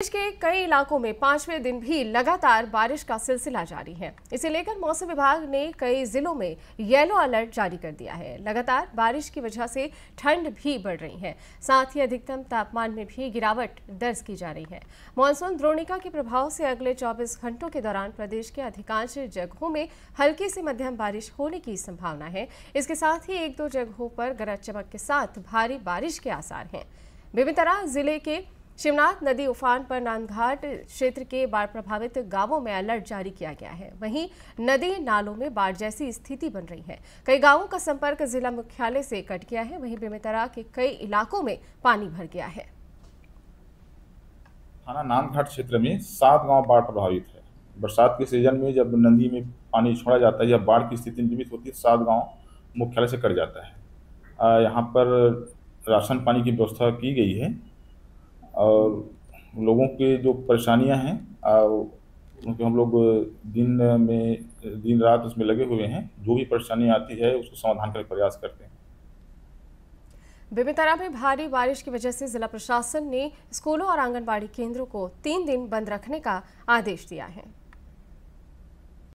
प्रदेश के कई इलाकों में पांचवें दिन भी लगातार बारिश का सिलसिला जारी है इसे लेकर मौसम विभाग ने कई जिलों में येलो अलर्ट जारी कर दिया है लगातार बारिश की वजह से ठंड भी बढ़ रही है साथ ही अधिकतम तापमान में भी गिरावट दर्ज की जा रही है मानसून द्रोणिका के प्रभाव से अगले 24 घंटों के दौरान प्रदेश के अधिकांश जगहों में हल्की से मध्यम बारिश होने की संभावना है इसके साथ ही एक दो जगहों पर गरज चमक के साथ भारी बारिश के आसार हैं बेबीतरा जिले के शिवनाथ नदी उफान पर नांदघाट क्षेत्र के बाढ़ प्रभावित गांवों में अलर्ट जारी किया गया है वहीं नदी नालों में बाढ़ जैसी स्थिति बन रही है कई गांवों का संपर्क जिला मुख्यालय से कट गया है वहीं बेमेतरा के कई इलाकों में पानी भर गया है थाना नांदघाट क्षेत्र में सात गाँव बाढ़ प्रभावित है बरसात के सीजन में जब नदी में पानी छोड़ा जाता है या बाढ़ की स्थिति निर्मित होती है तो सात गाँव मुख्यालय से कट जाता है यहाँ पर राशन पानी की व्यवस्था की गई है और लोगों के जो परेशानियां हैं उनके हम लोग दिन में दिन रात उसमें लगे हुए हैं जो भी परेशानी आती है उसको समाधान करने का प्रयास करते हैं बेमेतरा में भारी बारिश की वजह से जिला प्रशासन ने स्कूलों और आंगनबाड़ी केंद्रों को तीन दिन बंद रखने का आदेश दिया है